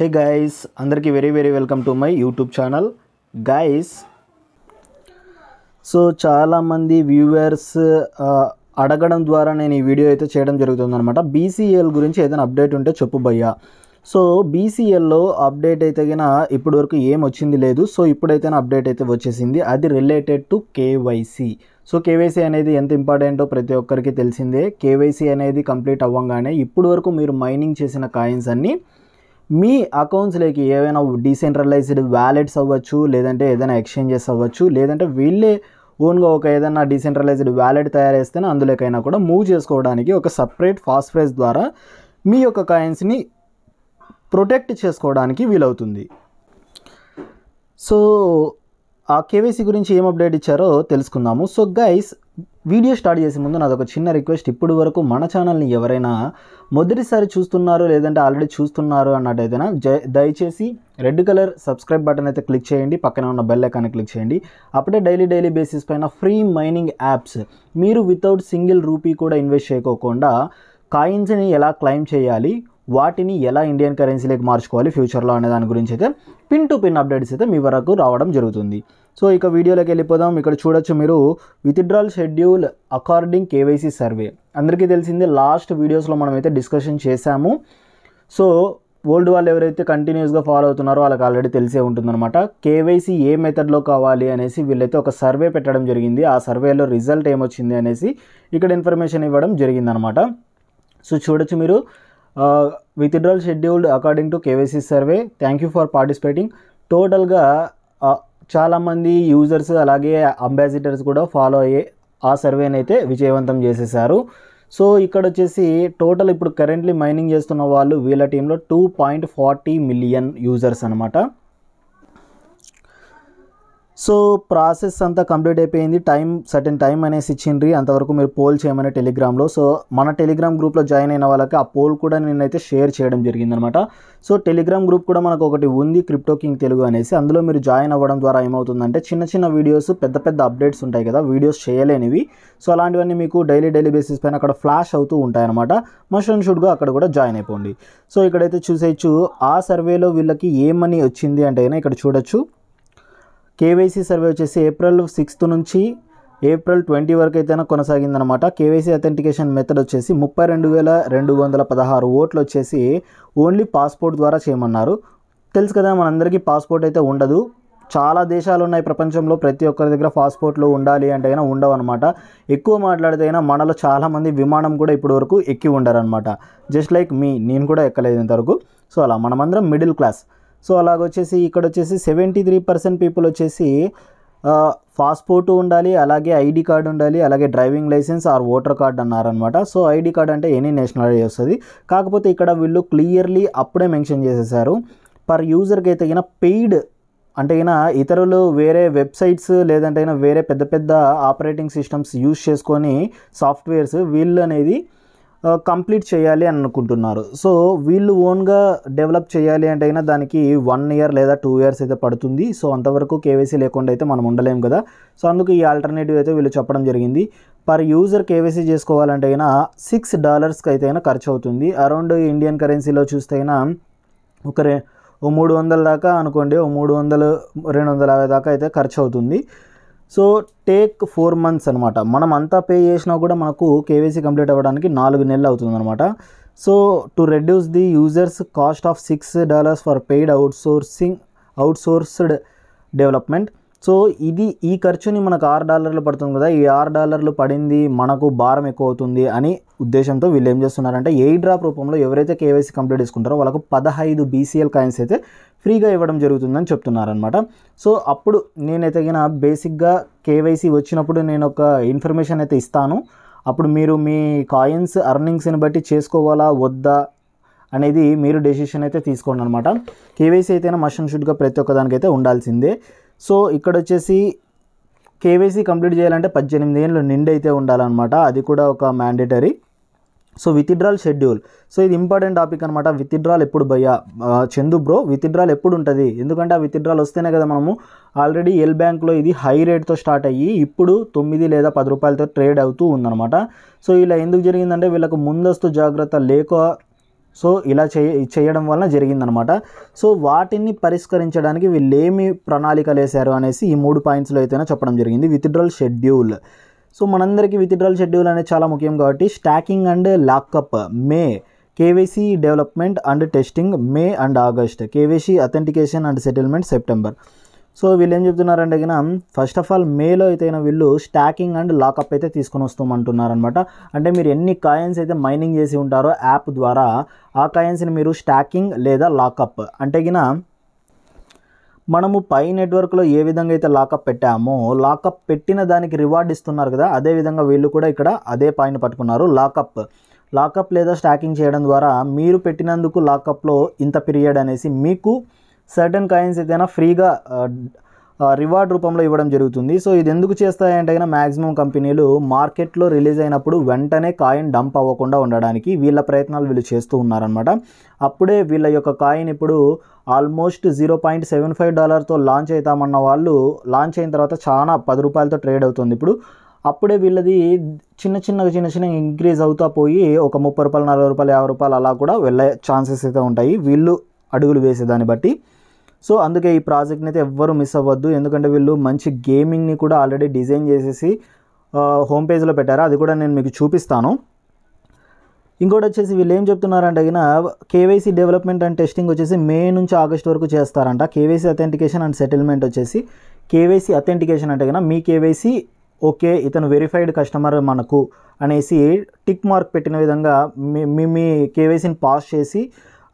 హే guys అందరికీ very very welcome to my YouTube channel guys so చాలామంది viewers అడగడం ద్వారా నేను ఈ వీడియో అయితే చేయడం జరుగుతుందనమాట బీసీఎల్ గురించి ఏదైనా అప్డేట్ ఉంటే చెప్పు భయ్యా సో బీసీఎల్లో అప్డేట్ అయితే కన్నా ఇప్పటివరకు ఏం వచ్చింది లేదు సో ఇప్పుడైతే అప్డేట్ అయితే వచ్చేసింది అది related to KYC so KYC అనేది ఎంత ఇంపార్టెంటో ప్రతి ఒక్కరికి తెలిసిందే కేవైసీ అనేది కంప్లీట్ అవ్వగానే ఇప్పటివరకు మీరు మైనింగ్ చేసిన కాయిన్స్ అన్నీ మీ అకౌంట్స్లోకి ఏవైనా డీసెంట్రలైజ్డ్ వ్యాలెట్స్ అవ్వచ్చు లేదంటే ఏదైనా ఎక్స్చేంజెస్ అవ్వచ్చు లేదంటే వీళ్ళే ఓన్గా ఒక ఏదైనా డీసెంట్రలైజ్డ్ వ్యాలెట్ తయారు చేస్తేనే అందులోకైనా కూడా మూవ్ చేసుకోవడానికి ఒక సపరేట్ ఫాస్ట్ ప్రైస్ ద్వారా మీ యొక్క కాయిన్స్ని ప్రొటెక్ట్ చేసుకోవడానికి వీలవుతుంది సో ఆ కేవైసీ గురించి ఏం అప్డేట్ ఇచ్చారో తెలుసుకుందాము సో గైస్ వీడియో స్టార్ట్ చేసే ముందు నాది ఒక చిన్న రిక్వెస్ట్ ఇప్పటి వరకు మన ఛానల్ని ఎవరైనా మొదటిసారి చూస్తున్నారు లేదంటే ఆల్రెడీ చూస్తున్నారు అన్నట్టయితేనా దయచేసి రెడ్ కలర్ సబ్స్క్రైబ్ బటన్ అయితే క్లిక్ చేయండి పక్కన ఉన్న బెల్ ఐకాన్ క్లిక్ చేయండి అప్పుడే డైలీ డైలీ బేసిస్ పైన ఫ్రీ మైనింగ్ యాప్స్ మీరు వితౌట్ సింగిల్ రూపీ కూడా ఇన్వెస్ట్ చేయకోకుండా కాయిన్స్ని ఎలా క్లైమ్ చేయాలి వాటిని ఎలా ఇండియన్ కరెన్సీలోకి మార్చుకోవాలి ఫ్యూచర్లో అనే దాని గురించి అయితే పిన్ టు పిన్ అప్డేట్స్ అయితే మీ వరకు రావడం జరుగుతుంది సో ఇక వీడియోలోకి వెళ్ళిపోదాం ఇక్కడ చూడొచ్చు మీరు withdrawal schedule according KYC survey అందరికీ తెలిసింది లాస్ట్ వీడియోస్లో మనమైతే డిస్కషన్ చేశాము సో ఓల్డ్ వాళ్ళు ఎవరైతే కంటిన్యూస్గా ఫాలో అవుతున్నారో వాళ్ళకి ఆల్రెడీ తెలిసే ఉంటుందన్నమాట కేవైసీ ఏ మెథడ్లో కావాలి అనేసి వీళ్ళైతే ఒక సర్వే పెట్టడం జరిగింది ఆ సర్వేలో రిజల్ట్ ఏమొచ్చింది అనేసి ఇక్కడ ఇన్ఫర్మేషన్ ఇవ్వడం జరిగిందనమాట సో చూడొచ్చు మీరు withdrawal scheduled according to KYC survey thank you for participating టోటల్గా చాలామంది యూజర్స్ అలాగే అంబాసిడర్స్ కూడా ఫాలో అయ్యే ఆ సర్వేని అయితే విజయవంతం చేసేసారు సో ఇక్కడ వచ్చేసి టోటల్ ఇప్పుడు కరెంట్లీ మైనింగ్ చేస్తున్న వాళ్ళు వీళ్ళ టీంలో two point forty million users అనమాట సో ప్రాసెస్ అంతా కంప్లీట్ అయిపోయింది టైం సర్టెన్ టైం అనేసి ఇచ్చిండ్రి అంతవరకు మీరు పోల్ చేయమని టెలిగ్రామ్లో సో మన టెలిగ్రామ్ గ్రూప్లో జాయిన్ అయిన వాళ్ళకి ఆ పోల్ కూడా నేనైతే షేర్ చేయడం జరిగిందనమాట సో టెలిగ్రామ్ గ్రూప్ కూడా మనకు ఒకటి ఉంది క్రిప్టో కింగ్ తెలుగు అనేసి అందులో మీరు జాయిన్ అవ్వడం ద్వారా ఏమవుతుందంటే చిన్న చిన్న వీడియోస్ పెద్ద పెద్ద అప్డేట్స్ ఉంటాయి కదా వీడియోస్ చేయలేనివి సో అలాంటివన్నీ మీకు డైలీ డైలీ బేసిస్ పైన అక్కడ ఫ్లాష్ అవుతూ ఉంటాయన్నమాట మషన్ షుడ్గా అక్కడ కూడా జాయిన్ అయిపోండి సో ఇక్కడైతే చూసేయచ్చు ఆ సర్వేలో వీళ్ళకి ఏమని వచ్చింది అంటే ఇక్కడ చూడొచ్చు కేవైసీ సర్వే వచ్చేసి ఏప్రిల్ సిక్స్త్ నుంచి ఏప్రిల్ ట్వంటీ వరకు అయితేనే కొనసాగిందనమాట కేవైసీ అథెంటికేషన్ మెథడ్ వచ్చేసి ముప్పై రెండు వేల రెండు వందల పదహారు ఓట్లు వచ్చేసి ఓన్లీ పాస్పోర్ట్ ద్వారా చేయమన్నారు తెలుసు కదా మనందరికీ పాస్పోర్ట్ అయితే ఉండదు చాలా దేశాలు ఉన్నాయి ప్రపంచంలో ప్రతి ఒక్కరి దగ్గర పాస్పోర్ట్లు ఉండాలి అంటే అయినా ఉండవు అనమాట ఎక్కువ మాట్లాడితే అయినా మనలో చాలామంది విమానం కూడా ఇప్పటి వరకు ఎక్కి ఉండరు అనమాట జస్ట్ లైక్ మీ నేను కూడా ఎక్కలేదు ఇంతవరకు సో అలా మనమందరం మిడిల్ క్లాస్ సో అలాగొచ్చేసి ఇక్కడ వచ్చేసి సెవెంటీ త్రీ పర్సెంట్ పీపుల్ వచ్చేసి పాస్పోర్టు ఉండాలి అలాగే ఐడి కార్డు ఉండాలి అలాగే driving licence or voter card అన్నారనమాట సో ఐడి కార్డు అంటే ఎనీ నేషనాలిటీ వస్తుంది కాకపోతే ఇక్కడ వీళ్ళు క్లియర్లీ అప్పుడే మెన్షన్ చేసేసారు పర్ యూజర్కి అయితే ఈయన పెయిడ్ అంటే అయినా ఇతరులు వేరే వెబ్సైట్స్ లేదంటే అయినా వేరే పెద్ద పెద్ద ఆపరేటింగ్ సిస్టమ్స్ యూజ్ చేసుకొని సాఫ్ట్వేర్స్ వీళ్ళు అనేది కంప్లీట్ చేయాలి అని అనుకుంటున్నారు సో వీళ్ళు ఓన్గా డెవలప్ చేయాలి అంటే అయినా దానికి వన్ ఇయర్ లేదా టూ ఇయర్స్ అయితే పడుతుంది సో అంతవరకు కేవైసీ లేకుండా అయితే మనం ఉండలేము కదా సో అందుకు ఈ ఆల్టర్నేటివ్ అయితే వీళ్ళు చెప్పడం జరిగింది పర్ యూజర్ కేవైసీ చేసుకోవాలంటే అయినా సిక్స్ డాలర్స్కి అయితే అయినా ఖర్చు అవుతుంది అరౌండ్ ఇండియన్ కరెన్సీలో చూస్తే అయినా ఒక రే ఓ మూడు వందల దాకా అనుకోండి ఓ మూడు వందలు రెండు వందల యాభై దాకా అయితే ఖర్చు అవుతుంది సో టేక్ ఫోర్ మంత్స్ అనమాట మనం అంతా పే చేసినా కూడా మనకు కేవైసీ కంప్లీట్ అవ్వడానికి నాలుగు నెలలు అవుతుందన్నమాట so to reduce the users cost of six dollars for paid outsourcing outsourced development so ఇది ఈ ఖర్చుని మనకు ఆరు డాలర్లు పడుతుంది కదా ఈ ఆరు డాలర్లు పడింది మనకు భారం ఎక్కువ అవుతుంది అని ఉద్దేశంతో వీళ్ళు ఏం చేస్తున్నారంటే ఎయి డ్రాప్ రూపంలో ఎవరైతే కేవైసీ కంప్లీట్ చేసుకుంటారో వాళ్ళకు పదహైదు బీసీఎల్ కాయిన్స్ అయితే ఫ్రీగా ఇవ్వడం జరుగుతుందని చెప్తున్నారనమాట సో అప్పుడు నేనైతే గిన బేసిక్గా కేవైసీ వచ్చినప్పుడు నేను ఒక ఇన్ఫర్మేషన్ అయితే ఇస్తాను అప్పుడు మీరు మీ కాయిన్స్ అర్నింగ్స్ని బట్టి చేసుకోవాలా వద్దా అనేది మీరు డెసిషన్ అయితే తీసుకోండి అనమాట కేవైసీ అయితే మషన్ షుడ్గా ప్రతి ఒక్క దానికైతే ఉండాల్సిందే సో ఇక్కడ వచ్చేసి కేవైసీ కంప్లీట్ చేయాలంటే పద్దెనిమిది ఏళ్ళు నిండి అయితే ఉండాలన్నమాట అది కూడా ఒక mandatory so withdrawal schedule so ఇది ఇంపార్టెంట్ టాపిక్ అనమాట విత్డ్రాల్ ఎప్పుడు భయ్యా చందు బ్రో విత్డ్రాల్ ఎప్పుడు ఉంటుంది ఎందుకంటే ఆ విత్డ్రాల్ వస్తేనే కదా మనము ఆల్రెడీ ఎల్ బ్యాంక్లో ఇది హై రేట్తో స్టార్ట్ అయ్యి ఇప్పుడు తొమ్మిది లేదా పది రూపాయలతో ట్రేడ్ అవుతూ ఉందన్నమాట సో ఇలా ఎందుకు జరిగిందంటే వీళ్ళకు ముందస్తు జాగ్రత్త లేక సో ఇలా చేయ చేయడం వలన జరిగిందనమాట సో వాటిని పరిష్కరించడానికి వీళ్ళు ఏమి ప్రణాళికలు వేశారు అనేసి ఈ మూడు పాయింట్స్లో అయితేనే చెప్పడం జరిగింది విత్డ్రాల్ షెడ్యూల్ సో మనందరికీ విత్డ్రాల్ షెడ్యూల్ అనేది చాలా ముఖ్యం కాబట్టి staking and lockup May KYC development and testing May and August KYC authentication and settlement September so వీళ్ళు ఏం చెప్తున్నారంటే కన్నా ఫస్ట్ ఆఫ్ ఆల్ మేలో అయితే వీళ్ళు స్టాకింగ్ అండ్ లాకప్ అయితే తీసుకొని వస్తామంటున్నారనమాట అంటే మీరు ఎన్ని కాయిన్స్ అయితే మైనింగ్ చేసి ఉంటారో యాప్ ద్వారా ఆ కాయిన్స్ని మీరు స్టాకింగ్ లేదా లాకప్ అంటే గిన మనము పై నెట్వర్క్లో ఏ విధంగా అయితే లాకప్ పెట్టామో లాకప్ పెట్టిన దానికి రివార్డ్ ఇస్తున్నారు కదా అదే విధంగా వీళ్ళు కూడా ఇక్కడ అదే పాయింట్ పట్టుకున్నారు లాకప్ లాకప్ లేదా స్టాకింగ్ చేయడం ద్వారా మీరు పెట్టినందుకు లాకప్లో ఇంత పీరియడ్ అనేసి మీకు సర్టన్ కాయిన్స్ ఏదైనా ఫ్రీగా రివార్డ్ రూపంలో ఇవ్వడం జరుగుతుంది సో ఇది ఎందుకు చేస్తాయంటే కనుక మ్యాక్సిమం కంపెనీలు మార్కెట్లో రిలీజ్ అయినప్పుడు వెంటనే కాయిన్ డంప్ అవ్వకుండా ఉండడానికి వీళ్ళ ప్రయత్నాలు వీళ్ళు చేస్తూ ఉన్నారనమాట అప్పుడే వీళ్ళ యొక్క కాయిన్ ఇప్పుడు almost zero point seven five డాలర్తో లాంచ్ అవుతామన్న వాళ్ళు లాంచ్ అయిన తర్వాత చాలా పది రూపాయలతో ట్రేడ్ అవుతుంది ఇప్పుడు అప్పుడే వీళ్ళది చిన్న చిన్నగా చిన్న చిన్న ఇంక్రీజ్ అవుతా పోయి ఒక ముప్పై రూపాయలు నలభై రూపాయలు యాభై రూపాయలు అలా కూడా వెళ్ళే ఛాన్సెస్ అయితే ఉంటాయి వీళ్ళు అడుగులు వేసేదాన్ని బట్టి సో అందుకే ఈ ప్రాజెక్ట్ని అయితే ఎవ్వరు మిస్ అవ్వద్దు ఎందుకంటే వీళ్ళు మంచి గేమింగ్ని కూడా ఆల్రెడీ డిజైన్ చేసేసి హోమ్ పేజ్లో పెట్టారు అది కూడా నేను మీకు చూపిస్తాను ఇంకోటి వచ్చేసి వీళ్ళు ఏం చెప్తున్నారంటే గిన కేవైసీ డెవలప్మెంట్ అండ్ టెస్టింగ్ వచ్చేసి మే నుంచి ఆగస్ట్ వరకు చేస్తారంట కేవైసీ అథెంటికేషన్ అండ్ సెటిల్మెంట్ వచ్చేసి కేవైసీ అథెంటికేషన్ అంటే గిన మీ కేవైసీ ఓకే ఇతను వెరిఫైడ్ కస్టమర్ మనకు అనేసి టిక్ మార్క్ పెట్టిన విధంగా మీ మీ కేవైసీని పాస్ చేసి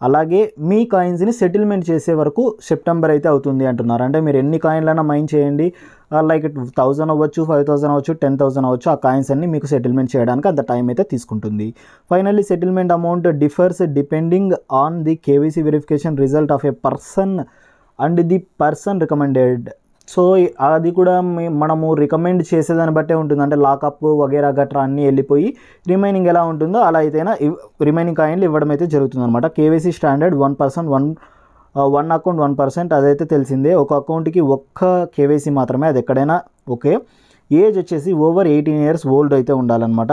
అలాగే మీ కాయిన్స్ని సెటిల్మెంట్ చేసే వరకు సెప్టెంబర్ అయితే అవుతుంది అంటున్నారు అంటే మీరు ఎన్ని కాయిన్లైనా మైన్ చేయండి లైక్ థౌజండ్ అవ్వచ్చు ఫైవ్ థౌజండ్ అవ్వచ్చు టెన్ థౌజండ్ అవ్వచ్చు ఆ కాయిన్స్ అన్ని మీకు సెటిల్మెంట్ చేయడానికి అంత టైం అయితే తీసుకుంటుంది finally settlement amount differs depending on the KYC verification result of a person and the person recommended so అది కూడా మనము రికమెండ్ చేసేదాన్ని బట్టే ఉంటుంది అంటే లాకప్ వగేరా గట్రా అన్నీ వెళ్ళిపోయి రిమైనింగ్ ఎలా ఉంటుందో అలా అయితేనా రిమైనింగ్ కాయిన్లు ఇవ్వడం అయితే జరుగుతుంది అనమాట KYC standard one person one one account one percent అదైతే తెలిసిందే ఒక అకౌంట్కి ఒక్క కేవైసీ మాత్రమే అది ఎక్కడైనా ఓకే ఏజ్ వచ్చేసి ఓవర్ ఎయిటీన్ ఇయర్స్ ఓల్డ్ అయితే ఉండాలన్నమాట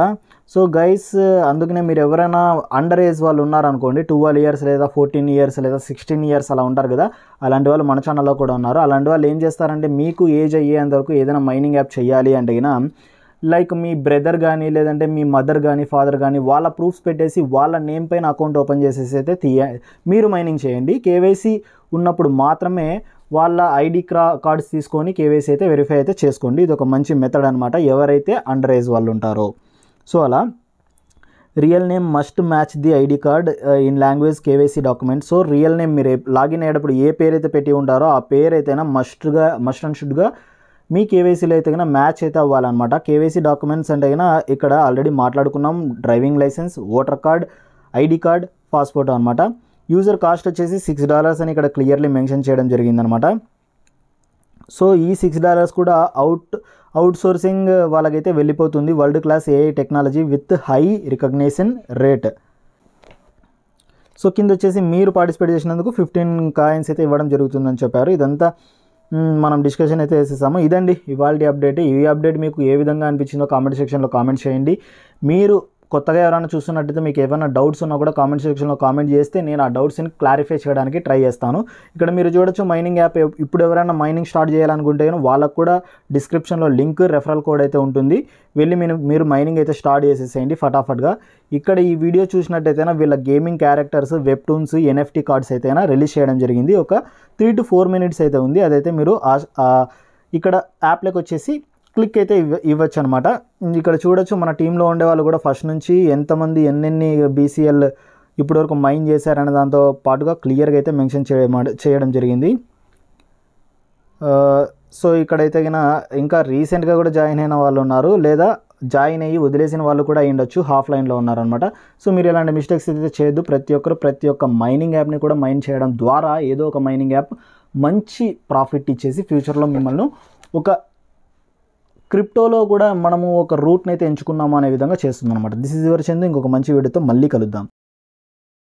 సో గైస్ అందుకనే మీరు ఎవరైనా అండర్ ఏజ్ వాళ్ళు ఉన్నారనుకోండి ట్వెల్వ్ ఇయర్స్ లేదా ఫోర్టీన్ ఇయర్స్ లేదా సిక్స్టీన్ ఇయర్స్ అలా ఉంటారు కదా అలాంటి వాళ్ళు మన ఛానల్లో కూడా ఉన్నారు అలాంటి వాళ్ళు ఏం చేస్తారంటే మీకు ఏజ్ అయ్యేంత వరకు ఏదైనా మైనింగ్ యాప్ చేయాలి అంటే లైక్ మీ బ్రదర్ కానీ లేదంటే మీ మదర్ కానీ ఫాదర్ కానీ వాళ్ళ ప్రూఫ్స్ పెట్టేసి వాళ్ళ నేమ్ పైన అకౌంట్ ఓపెన్ చేసేసి అయితే తీయ మీరు మైనింగ్ చేయండి కేవైసీ ఉన్నప్పుడు మాత్రమే వాళ్ళ ఐడి క్రా కార్డ్స్ తీసుకొని కేవైసీ అయితే వెరిఫై అయితే చేసుకోండి ఇది ఒక మంచి మెథడ్ అనమాట ఎవరైతే అండర్ ఏజ్ వాళ్ళు ఉంటారో సో అలా real name must match the ID card in language KYC document so real name మీరు లాగిన్ అయ్యేటప్పుడు ఏ పేరు అయితే పెట్టి ఉంటారో ఆ పేరు అయితేనా మస్ట్గా మస్ట్ అండ్ షుడ్గా మీ కేవైసీలో అయితే కన్నా మ్యాచ్ అయితే అవ్వాలన్నమాట కేవైసీ డాక్యుమెంట్స్ అంటే కన్నా ఇక్కడ ఆల్రెడీ మాట్లాడుకున్నాం driving licence voter card ID card passport అనమాట యూజర్ కాస్ట్ వచ్చేసి సిక్స్ డాలర్స్ అని ఇక్కడ క్లియర్లీ మెన్షన్ చేయడం జరిగిందనమాట సో ఈ సిక్స్ డాలర్స్ కూడా అవుట్ అవుట్ సోర్సింగ్ వాళ్ళకైతే వెళ్ళిపోతుంది world class AI technology with high recognition rate so కింద వచ్చేసి మీరు పార్టిసిపేట్ చేసినందుకు ఫిఫ్టీన్ కాయిన్స్ అయితే ఇవ్వడం జరుగుతుందని చెప్పారు ఇదంతా మనం డిస్కషన్ అయితే చేసేసాము ఇదండి ఇవాళ అప్డేట్ ఈ అప్డేట్ మీకు ఏ విధంగా అనిపించిందో కామెంట్ సెక్షన్లో కామెంట్ చేయండి మీరు కొత్తగా ఎవరైనా చూస్తున్నట్టయితే మీకు ఏమైనా డౌట్స్ ఉన్నా కూడా కామెంట్ సెక్షన్లో కామెంట్ చేస్తే నేను ఆ డౌట్స్ని క్లారిఫై చేయడానికి ట్రై చేస్తాను ఇక్కడ మీరు చూడొచ్చు మైనింగ్ యాప్ ఇప్పుడు ఎవరైనా మైనింగ్ స్టార్ట్ చేయాలనుకుంటే వాళ్ళకు కూడా డిస్క్రిప్షన్లో లింక్ రెఫరల్ కోడ్ అయితే ఉంటుంది వెళ్ళి మీరు మీరు మైనింగ్ అయితే స్టార్ట్ చేసేసేయండి ఫటాఫట్గా ఇక్కడ ఈ వీడియో చూసినట్టయితేనా వీళ్ళ gaming characters webtoons NFT cards అయితేనా రిలీజ్ చేయడం జరిగింది ఒక త్రీ టు ఫోర్ మినిట్స్ అయితే ఉంది అదైతే మీరు ఇక్కడ యాప్లోకి వచ్చేసి క్లిక్ అయితే ఇవ్వ ఇవ్వచ్చు అనమాట ఇక్కడ చూడొచ్చు మన టీంలో ఉండే వాళ్ళు కూడా ఫస్ట్ నుంచి ఎంతమంది ఎన్నెన్ని బీసీఎల్ ఇప్పటివరకు మైన్ చేశారనే దాంతో పాటుగా క్లియర్గా అయితే మెన్షన్ చేయడం జరిగింది సో ఇక్కడైతే ఇంకా రీసెంట్గా కూడా జాయిన్ అయిన వాళ్ళు ఉన్నారు లేదా జాయిన్ అయ్యి వదిలేసిన వాళ్ళు కూడా అయ్యిండొచ్చు హాఫ్ లైన్లో ఉన్నారనమాట సో మీరు ఇలాంటి మిస్టేక్స్ అయితే చేయొద్దు ప్రతి ఒక్కరు ప్రతి ఒక్క మైనింగ్ యాప్ని కూడా మైన్ చేయడం ద్వారా ఏదో ఒక మైనింగ్ యాప్ మంచి ప్రాఫిట్ ఇచ్చేసి ఫ్యూచర్లో మిమ్మల్ని ఒక క్రిప్టోలో కూడా మనము ఒక రూట్ని అయితే ఎంచుకున్నాము అనే విధంగా చేస్తుంది అనమాట దిస్ ఇస్ యువర్ చందు ఇంకొక మంచి వీడియోతో మళ్ళీ కలుద్దాం